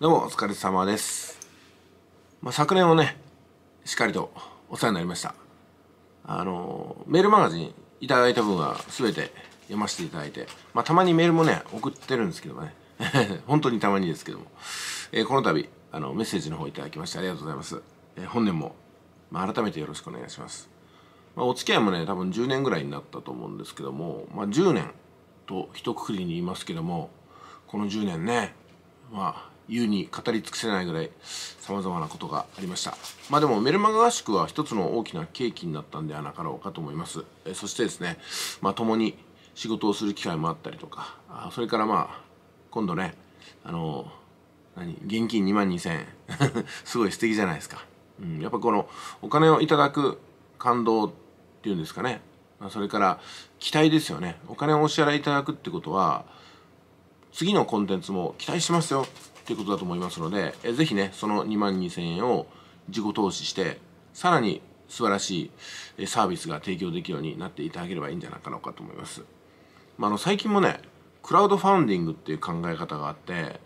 どうもお疲れ様です、まあ、昨年はねしっかりとお世話になりましたあのメールマガジンいただいた分は全て読ませていただいて、まあ、たまにメールもね送ってるんですけどね 本当にたまにですけども、えー、この度あのメッセージの方いただきましてありがとうございます、えー、本年も、まあ、改めてよろしくお願いします、まあ、お付き合いもね多分10年ぐらいになったと思うんですけども、まあ、10年と一括りに言いますけどもこの10年ねまあ言うに語り尽くせないぐらい様々なことがありましたまあでもメルマガ合宿は一つの大きな契機になったんではなかろうかと思いますえそしてですねまあ共に仕事をする機会もあったりとかあそれからまあ今度ねあの何現金2万2000円 すごい素敵じゃないですか、うん、やっぱこのお金をいただく感動っていうんですかねそれから期待ですよねお金をお支払いいただくってことは次のコンテンツも期待しますよっていうことだと思いますので、えー、ぜひね、その2万2000円を自己投資して、さらに素晴らしいサービスが提供できるようになっていただければいいんじゃないかなと思います。まあ、あの最近もね、クラウドファンディングっていう考え方があって、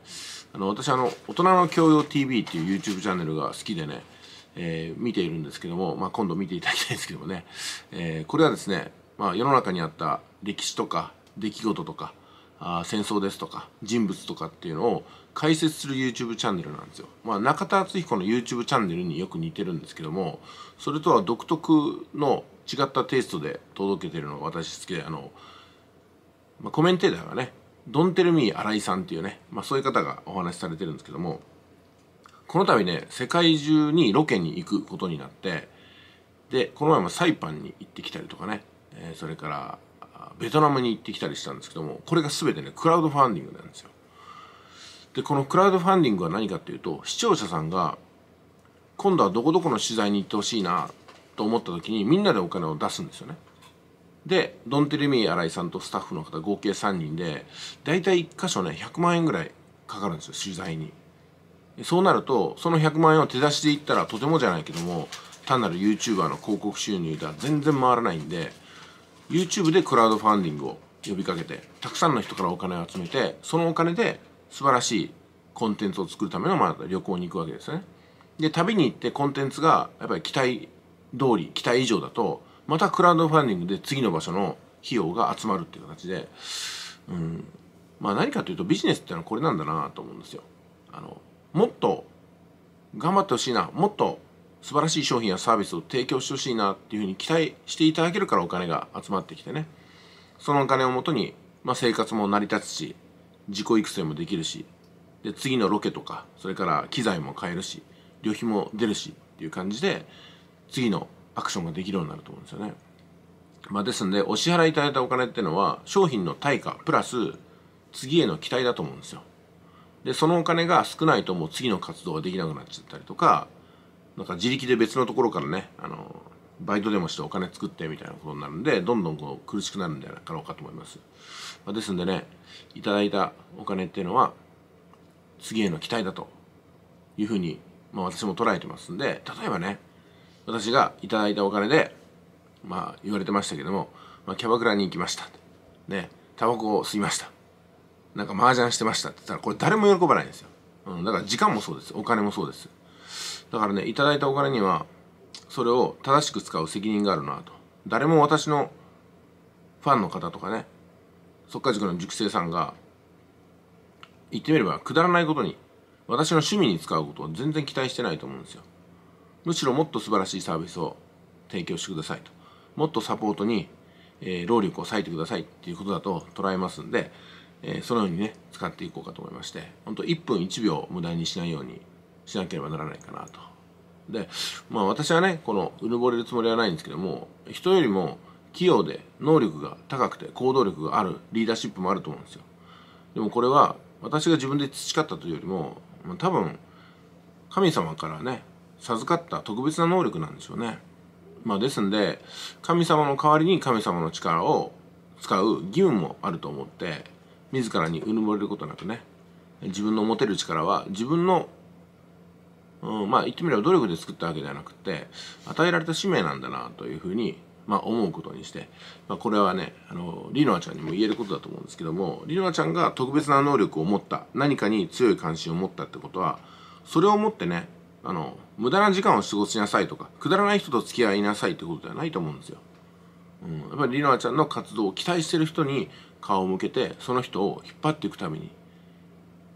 あの私あの、大人の教養 TV っていう YouTube チャンネルが好きでね、えー、見ているんですけども、まあ、今度見ていただきたいんですけどもね、えー、これはですね、まあ、世の中にあった歴史とか出来事とか、あ戦争ですとか人物とかっていうのを解説する YouTube チャンネルなんですよ。まあ、中田敦彦の YouTube チャンネルによく似てるんですけどもそれとは独特の違ったテイストで届けてるのが私好きであの、まあ、コメンテーターがねドンテルミー新井さんっていうね、まあ、そういう方がお話しされてるんですけどもこの度ね世界中にロケに行くことになってでこの前もサイパンに行ってきたりとかね、えー、それからベトナムに行ってきたりしたんですけどもこれが全てねクラウドファンディングなんですよでこのクラウドファンディングは何かっていうと視聴者さんが今度はどこどこの取材に行ってほしいなと思った時にみんなでお金を出すんですよねでドンテレミー新井さんとスタッフの方合計3人で大体1箇所ね100万円ぐらいかかるんですよ取材にそうなるとその100万円を手出しでいったらとてもじゃないけども単なる YouTuber の広告収入では全然回らないんで YouTube でクラウドファンディングを呼びかけてたくさんの人からお金を集めてそのお金で素晴らしいコンテンツを作るためのまあ旅行に行くわけですね。で旅に行ってコンテンツがやっぱり期待通り期待以上だとまたクラウドファンディングで次の場所の費用が集まるっていう形で、うん、まあ何かというとビジネスってのはこれなんだなと思うんですよ。あのもっと頑張ってほしいなもっと素晴らしい商品やサービスを提供してほしいなっていうふうに期待していただけるからお金が集まってきてねそのお金をもとに、まあ、生活も成り立つし自己育成もできるしで次のロケとかそれから機材も買えるし旅費も出るしっていう感じで次のアクションができるようになると思うんですよね。まあ、ですのでお支払いいただいたお金っていうのは商品の対価プラス次への期待だと思うんですよ。でそのお金が少ないともう次の活動ができなくなっちゃったりとかなんか自力で別のところからねあのバイトでもしてお金作ってみたいなことになるんでどんどんこう苦しくなるんじゃなかろうかと思います、まあ、ですんでねいただいたお金っていうのは次への期待だというふうに、まあ、私も捉えてますんで例えばね私がいただいたお金でまあ言われてましたけども、まあ、キャバクラに行きましたねタバコを吸いましたなんか麻雀してましたって言ったらこれ誰も喜ばないんですよ、うん、だから時間もそうですお金もそうですだからねいただいたお金にはそれを正しく使う責任があるなと誰も私のファンの方とかねっか、塾の塾生さんが言ってみればくだらないことに私の趣味に使うことを全然期待してないと思うんですよむしろもっと素晴らしいサービスを提供してくださいともっとサポートに、えー、労力を割いてくださいっていうことだと捉えますんで、えー、そのようにね使っていこうかと思いまして本当1分1秒無駄にしないようにしなければならないかなとで、まあ私はね、この、うぬぼれるつもりはないんですけども、人よりも器用で、能力が高くて、行動力がある、リーダーシップもあると思うんですよ。でもこれは、私が自分で培ったというよりも、まあ、多分、神様からね、授かった特別な能力なんでしょうね。まあですんで、神様の代わりに神様の力を使う義務もあると思って、自らにうぬぼれることなくね、自分の持てる力は自分のうん、まあ言ってみれば努力で作ったわけではなくて与えられた使命なんだなというふうにまあ、思うことにして、まあ、これはねあのリノアちゃんにも言えることだと思うんですけどもリノアちゃんが特別な能力を持った何かに強い関心を持ったってことはそれをもってねあの無駄な時間を過ごしなさいとかくだらない人と付き合いなさいってことではないと思うんですよ。うん、やっぱりリノアちゃんの活動を期待してる人に顔を向けてその人を引っ張っていくために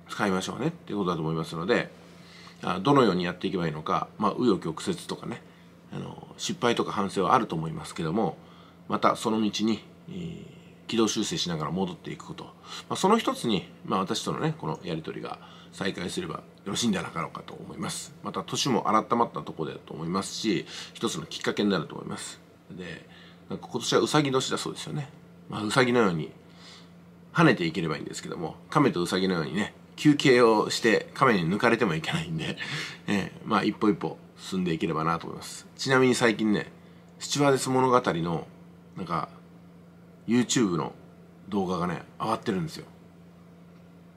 使いましょうねっていうことだと思いますので。どのようにやっていけばいいのか、まあ、紆余曲折とかねあの失敗とか反省はあると思いますけどもまたその道に、えー、軌道修正しながら戻っていくこと、まあ、その一つに、まあ、私とのねこのやり取りが再開すればよろしいんではなかろうかと思いますまた年も改まったところだと思いますし一つのきっかけになると思いますでなんか今年はうさぎ年だそうですよね、まあ、うさぎのように跳ねていければいいんですけども亀とうさぎのようにね休憩をしてカメに抜かれてもいけないんで えー、まあ一歩一歩進んでいければなと思いますちなみに最近ねスチュワーデス物語のなんか YouTube の動画がね上がってるんですよ、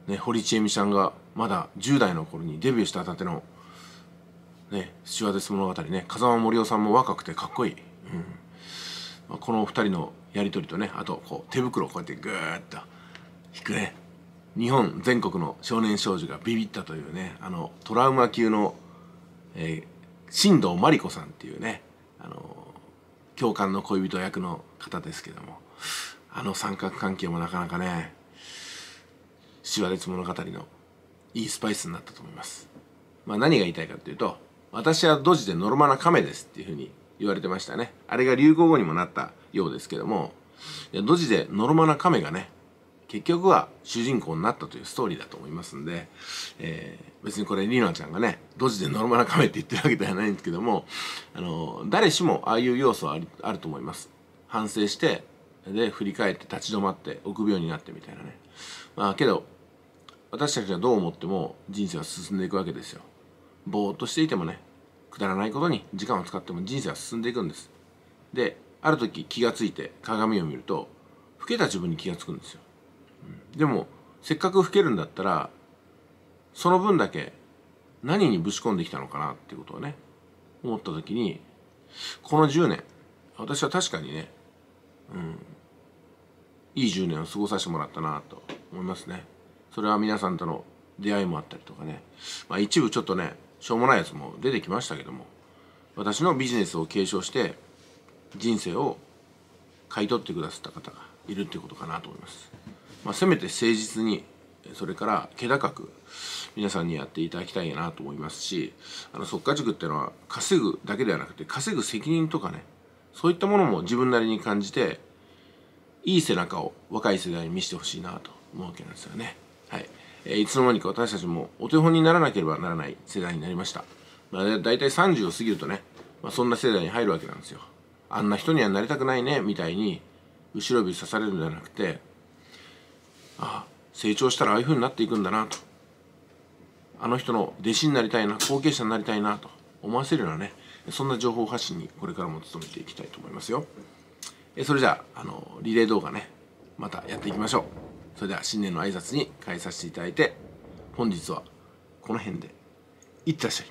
ね、堀ちえみさんがまだ10代の頃にデビューしたたての、ね、スチュワーデス物語ね風間森夫さんも若くてかっこいい、うんまあ、この二人のやりとりとねあとこう手袋をこうやってグーっと引くね日本全国の少年少女がビビったというねあのトラウマ級の、えー、新藤真理子さんっていうねあの教官の恋人役の方ですけどもあの三角関係もなかなかね「しわれつ物語」のいいスパイスになったと思います、まあ、何が言いたいかっていうと「私はドジでノルマな亀です」っていうふうに言われてましたねあれが流行語にもなったようですけどもいやドジでノルマな亀がね結局は主人公になったというストーリーだと思いますんで、えー、別にこれりなちゃんがねドジでノルマカメって言ってるわけではないんですけどもあの誰しもああいう要素はあると思います反省してで振り返って立ち止まって臆病になってみたいなねまあけど私たちはどう思っても人生は進んでいくわけですよぼーっとしていてもねくだらないことに時間を使っても人生は進んでいくんですである時気がついて鏡を見ると老けた自分に気がつくんですよでもせっかく老けるんだったらその分だけ何にぶち込んできたのかなっていうことをね思った時にこの10年私は確かにね、うん、いい10年を過ごさせてもらったなと思いますねそれは皆さんとの出会いもあったりとかね、まあ、一部ちょっとねしょうもないやつも出てきましたけども私のビジネスを継承して人生を買い取ってくださった方がいるっていうことかなと思います。まあ、せめて誠実にそれから気高く皆さんにやっていただきたいなと思いますしあの即価塾っていうのは稼ぐだけではなくて稼ぐ責任とかねそういったものも自分なりに感じていい背中を若い世代に見せてほしいなと思うわけなんですよね。はいえー、いつの間にか私たちもお手本にならなければならない世代になりました。まあ、だいたい30を過ぎるとね、まあ、そんな世代に入るわけなんですよ。あんな人にはなりたくないねみたいに後ろ指さされるんじゃなくてああ成長したらああいうふうになっていくんだなとあの人の弟子になりたいな後継者になりたいなと思わせるようなねそんな情報発信にこれからも努めていきたいと思いますよえそれじゃああのリレー動画ねまたやっていきましょうそれでは新年の挨拶に変えさせていただいて本日はこの辺でいってらっしゃい